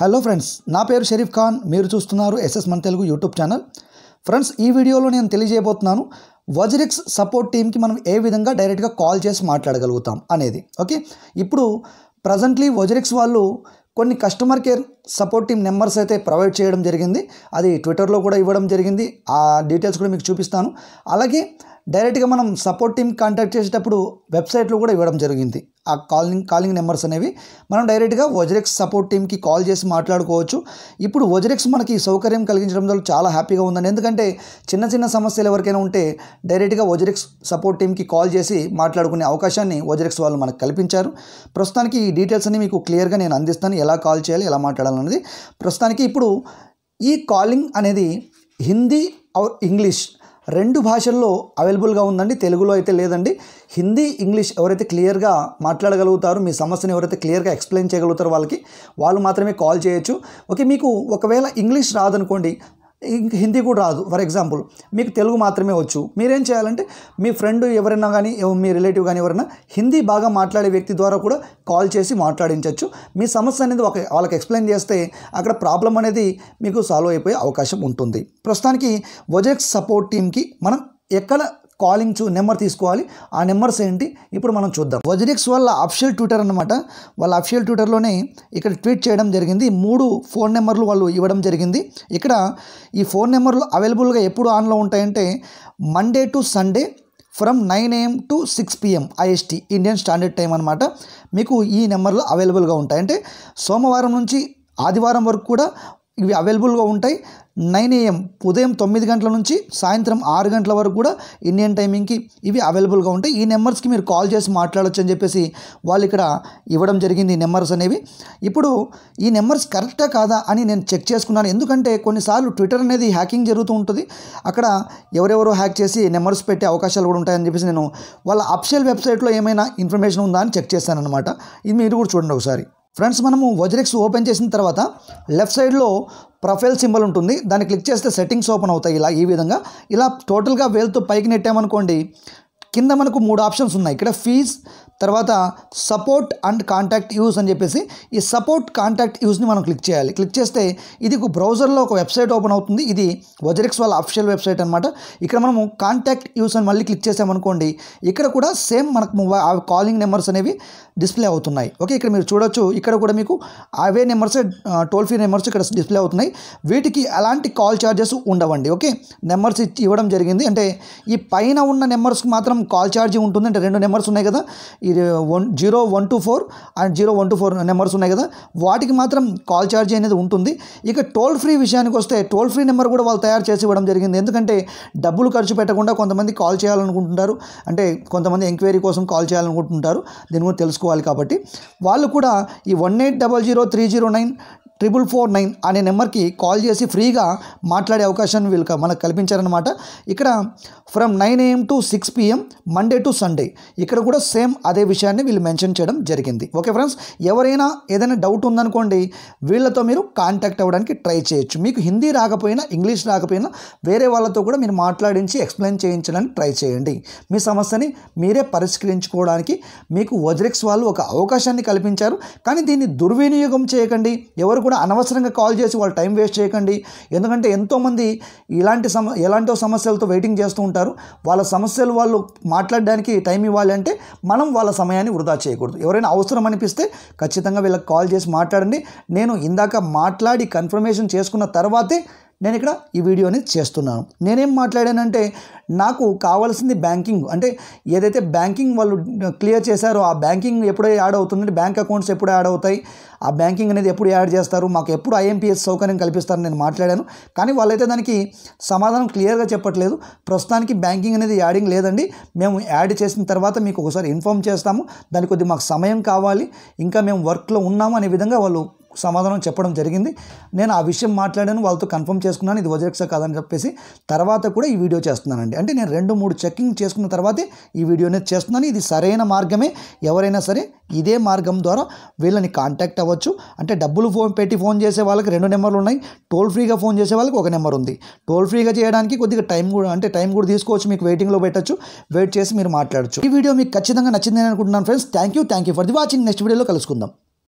hello friends నా పేరు షరీఫ్ ఖాన్ మీరు చూస్తున్నారు ఎస్ఎస్ మన తెలుగు యూట్యూబ్ ఛానల్ ఫ్రెండ్స్ ఈ వీడియోలో నేను తెలియజేయబోతున్నాను వజ్రిక్స్ సపోర్ట్ టీమ్కి మనం ఏ విధంగా డైరెక్ట్గా కాల్ చేసి మాట్లాడగలుగుతాం అనేది ఓకే ఇప్పుడు ప్రజెంట్లీ వజ్రిక్స్ వాళ్ళు కొన్ని customer care support team numbers అయితే ప్రొవైడ్ చేయడం జరిగింది అది ట్విట్టర్లో కూడా ఇవ్వడం జరిగింది ఆ డీటెయిల్స్ కూడా మీకు చూపిస్తాను అలాగే డైరెక్ట్గా మనం సపోర్ట్ టీం కాంటాక్ట్ చేసేటప్పుడు వెబ్సైట్లో కూడా ఇవ్వడం జరిగింది ఆ కాలింగ్ కాలింగ్ నెంబర్స్ అనేవి మనం డైరెక్ట్గా ఒజరెక్స్ సపోర్ట్ టీమ్కి కాల్ చేసి మాట్లాడుకోవచ్చు ఇప్పుడు ఒజరెక్స్ మనకి సౌకర్యం కలిగించడం వల్ల చాలా హ్యాపీగా ఉందండి ఎందుకంటే చిన్న చిన్న సమస్యలు ఎవరికైనా ఉంటే డైరెక్ట్గా ఒజరెక్స్ సపోర్ట్ టీమ్కి కాల్ చేసి మాట్లాడుకునే అవకాశాన్ని ఒజరెక్స్ వాళ్ళు మనకు కల్పించారు ప్రస్తుతానికి ఈ డీటెయిల్స్ అన్ని మీకు క్లియర్గా నేను అందిస్తాను ఎలా కాల్ చేయాలి ఎలా మాట్లాడాలన్నది ప్రస్తుతానికి ఇప్పుడు ఈ కాలింగ్ అనేది హిందీ ఆర్ ఇంగ్లీష్ రెండు భాషల్లో అవైలబుల్గా ఉందండి తెలుగులో అయితే లేదండి హిందీ ఇంగ్లీష్ ఎవరైతే క్లియర్గా మాట్లాడగలుగుతారో మీ సమస్యను ఎవరైతే క్లియర్గా ఎక్స్ప్లెయిన్ చేయగలుగుతారో వాళ్ళకి వాళ్ళు మాత్రమే కాల్ చేయొచ్చు ఓకే మీకు ఒకవేళ ఇంగ్లీష్ రాదనుకోండి ఇంక హిందీ కూడా రాదు ఫర్ ఎగ్జాంపుల్ మీకు తెలుగు మాత్రమే వచ్చు మీరేం చేయాలంటే మీ ఫ్రెండ్ ఎవరైనా కానీ మీ రిలేటివ్ కానీ ఎవరైనా హిందీ బాగా మాట్లాడే వ్యక్తి ద్వారా కూడా కాల్ చేసి మాట్లాడించవచ్చు మీ సమస్య అనేది ఒక వాళ్ళకి ఎక్స్ప్లెయిన్ చేస్తే అక్కడ ప్రాబ్లం అనేది మీకు సాల్వ్ అయిపోయే అవకాశం ఉంటుంది ప్రస్తుతానికి వజెక్స్ సపోర్ట్ టీమ్కి మనం ఎక్కడ కాలింగ్ చూ నెంబర్ తీసుకోవాలి ఆ నెంబర్స్ ఏంటి ఇప్పుడు మనం చూద్దాం వజరిక్స్ వాళ్ళ అఫిషియల్ ట్విట్టర్ అనమాట వాళ్ళ అఫిషియల్ ట్విట్టర్లోనే ఇక్కడ ట్వీట్ చేయడం జరిగింది మూడు ఫోన్ నెంబర్లు వాళ్ళు ఇవ్వడం జరిగింది ఇక్కడ ఈ ఫోన్ నెంబర్లు అవైలబుల్గా ఎప్పుడు ఆన్లో ఉంటాయంటే Monday to Sunday from nine AM to six PM IST Indian standard time అనమాట మీకు ఈ నెంబర్లు అవైలబుల్గా ఉంటాయి అంటే సోమవారం నుంచి ఆదివారం వరకు కూడా ఇవి అవైలబుల్గా ఉంటాయి నైన్ ఏఎం ఉదయం తొమ్మిది గంటల నుంచి సాయంత్రం ఆరు గంటల వరకు కూడా ఇండియన్ టైమింగ్కి ఇవి అవైలబుల్గా ఉంటాయి ఈ నెంబర్స్కి మీరు కాల్ చేసి మాట్లాడవచ్చు అని చెప్పేసి వాళ్ళు ఇక్కడ ఇవ్వడం జరిగింది ఈ నెంబర్స్ అనేవి ఇప్పుడు ఈ నెంబర్స్ కరెక్టా కాదా అని నేను చెక్ చేసుకున్నాను ఎందుకంటే కొన్నిసార్లు ట్విట్టర్ అనేది హ్యాకింగ్ జరుగుతూ ఉంటుంది అక్కడ ఎవరెవరో హ్యాక్ చేసి నెంబర్స్ పెట్టే అవకాశాలు కూడా ఉంటాయని చెప్పేసి నేను వాళ్ళ అఫిషియల్ వెబ్సైట్లో ఏమైనా ఇన్ఫర్మేషన్ ఉందా అని చెక్ చేశాను అనమాట ఇది మీరు కూడా చూడండి ఒకసారి ఫ్రెండ్స్ మనము వజ్రిక్స్ ఓపెన్ చేసిన తర్వాత లెఫ్ట్ సైడ్లో ప్రొఫైల్ సింబల్ ఉంటుంది దాన్ని క్లిక్ చేస్తే సెట్టింగ్స్ ఓపెన్ అవుతాయి ఇలా ఈ విధంగా ఇలా టోటల్గా వేల్తో పైకి నెట్టామనుకోండి కింద మనకు మూడు ఆప్షన్స్ ఉన్నాయి ఇక్కడ ఫీజ్ తర్వాత సపోర్ట్ అండ్ కాంటాక్ట్ యూస్ అని చెప్పేసి ఈ సపోర్ట్ కాంటాక్ట్ యూస్ని మనం క్లిక్ చేయాలి క్లిక్ చేస్తే ఇది ఒక బ్రౌజర్లో ఒక వెబ్సైట్ ఓపెన్ అవుతుంది ఇది వజరిక్స్ వాళ్ళ అఫిషియల్ వెబ్సైట్ అనమాట ఇక్కడ మనము కాంటాక్ట్ యూస్ అని మళ్ళీ క్లిక్ చేసామనుకోండి ఇక్కడ కూడా సేమ్ మనకు మొబైల్ కాలింగ్ నెంబర్స్ అనేవి డిస్ప్లే అవుతున్నాయి ఓకే ఇక్కడ మీరు చూడొచ్చు ఇక్కడ కూడా మీకు అవే నెంబర్స్ టోల్ ఫ్రీ నెంబర్స్ ఇక్కడ డిస్ప్లే అవుతున్నాయి వీటికి అలాంటి కాల్ ఛార్జెస్ ఉండవండి ఓకే నెంబర్స్ ఇవ్వడం జరిగింది అంటే ఈ పైన ఉన్న నెంబర్స్కి మాత్రం మినిమం కాల్ ఛార్జీ ఉంటుంది అంటే రెండు నెంబర్స్ ఉన్నాయి కదా ఇది one zero one two four and zero one two four numbers ఉన్నాయి కదా వాటికి మాత్రం కాల్ ఛార్జీ అనేది ఉంటుంది ఇక టోల్ ఫ్రీ విషయానికి వస్తే టోల్ ఫ్రీ నెంబర్ కూడా వాళ్ళు తయారు చేసి ఇవ్వడం జరిగింది ఎందుకంటే డబ్బులు ఖర్చు పెట్టకుండా కొంతమంది కాల్ చేయాలనుకుంటుంటారు అంటే కొంతమంది ఎంక్వైరీ కోసం కాల్ చేయాలనుకుంటుంటారు దీని గురించి తెలుసుకోవాలి కాబట్టి వాళ్ళు కూడా ఈ one eight double zero three zero nine triple four nine అనే నెంబర్కి కాల్ చేసి ఫ్రీగా మాట్లాడే అవకాశం వీళ్ళు మనకు కల్పించారనమాట ఇక్కడ from nine AM to six PM Monday to Sunday ఇక్కడ కూడా సేమ్ అదే విషయాన్ని వీళ్ళు మెన్షన్ చేయడం జరిగింది ఓకే ఫ్రెండ్స్ ఎవరైనా ఏదైనా డౌట్ ఉందనుకోండి వీళ్ళతో మీరు కాంటాక్ట్ అవ్వడానికి ట్రై చేయొచ్చు మీకు హిందీ రాకపోయినా ఇంగ్లీష్ రాకపోయినా వేరే వాళ్ళతో కూడా మీరు మాట్లాడించి ఎక్స్ప్లెయిన్ చేయించడానికి ట్రై చేయండి మీ సమస్యని మీరే పరిష్కరించుకోవడానికి మీకు వజ్రిక్స్ వాళ్ళు ఒక అవకాశాన్ని కల్పించారు కానీ దీన్ని దుర్వినియోగం చేయకండి ఎవరు కూడా అనవసరంగా కాల్ చేసి వాళ్ళు టైం వేస్ట్ చేయకండి ఎందుకంటే ఎంతోమంది ఇలాంటి సమ ఎలాంటో సమస్యలతో వెయిటింగ్ చేస్తూ ఉంటారు వాళ్ళ సమస్యలు వాళ్ళు మాట్లాడడానికి టైం ఇవ్వాలి అంటే మనం వాళ్ళ సమయాన్ని వృధా చేయకూడదు ఎవరైనా అవసరం అనిపిస్తే ఖచ్చితంగా వీళ్ళకి కాల్ చేసి మాట్లాడండి నేను ఇందాక మాట్లాడి కన్ఫర్మేషన్ చేసుకున్న తర్వాతే నేను ఇక్కడ ఈ వీడియోని చేస్తున్నాను నేనేం మాట్లాడానంటే నాకు కావాల్సింది బ్యాంకింగ్ అంటే ఏదైతే బ్యాంకింగ్ వాళ్ళు క్లియర్ చేశారో ఆ బ్యాంకింగ్ ఎప్పుడు యాడ్ అవుతుందంటే బ్యాంక్ అకౌంట్స్ ఎప్పుడు యాడ్ అవుతాయి ఆ బ్యాంకింగ్ అనేది ఎప్పుడు యాడ్ చేస్తారు మాకు ఎప్పుడు ఐఎంపీఎస్ సౌకర్యం కల్పిస్తారని నేను మాట్లాడాను కానీ వాళ్ళైతే దానికి సమాధానం క్లియర్గా చెప్పట్లేదు ప్రస్తుతానికి బ్యాంకింగ్ అనేది యాడింగ్ లేదండి మేము యాడ్ చేసిన తర్వాత మీకు ఒకసారి ఇన్ఫామ్ చేస్తాము దాని కొద్దిగా మాకు సమయం కావాలి ఇంకా మేము వర్క్లో ఉన్నాము అనే విధంగా వాళ్ళు సమాధానం చెప్పడం జరిగింది నేను ఆ విషయం మాట్లాడాను వాళ్ళతో కన్ఫర్మ్ చేసుకున్నాను ఇది వజ్రక్ష కాదని చెప్పేసి తర్వాత కూడా ఈ వీడియో చేస్తున్నానండి అంటే నేను రెండు మూడు చెక్కింగ్ చేసుకున్న తర్వాతే ఈ వీడియోనే చేస్తున్నాను ఇది సరైన మార్గమే ఎవరైనా సరే ఇదే మార్గం ద్వారా వీళ్ళని కాంటాక్ట్ అవ్వచ్చు అంటే డబ్బులు ఫోన్ పెట్టి ఫోన్ చేసే వాళ్ళకి రెండు నెంబర్లు ఉన్నాయి టోల్ ఫ్రీగా ఫోన్ చేసే వాళ్ళకి ఒక నెంబర్ ఉంది టోల్ ఫ్రీగా చేయడానికి కొద్దిగా టైం కూడా అంటే టైం కూడా తీసుకోవచ్చు మీకు వెయిటింగ్లో పెట్టచ్చు వెయిట్ చేసి మీరు మాట్లాడచ్చు ఈ వీడియో మీకు ఖచ్చితంగా నచ్చిందని అనుకుంటున్నాను friends thank you thank you for the watching next వీడియోలో కలుసుకుందాం